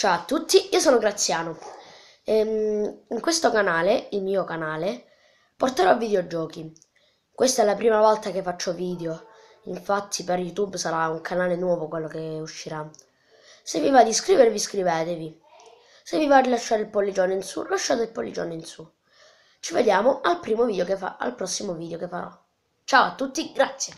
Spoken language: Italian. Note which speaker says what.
Speaker 1: Ciao a tutti, io sono Graziano. Ehm, in questo canale, il mio canale, porterò videogiochi. Questa è la prima volta che faccio video, infatti per YouTube sarà un canale nuovo quello che uscirà. Se vi va di iscrivervi, iscrivetevi. Se vi va di lasciare il polligione in su, lasciate il polligione in su. Ci vediamo al, video fa, al prossimo video che farò. Ciao a tutti, grazie!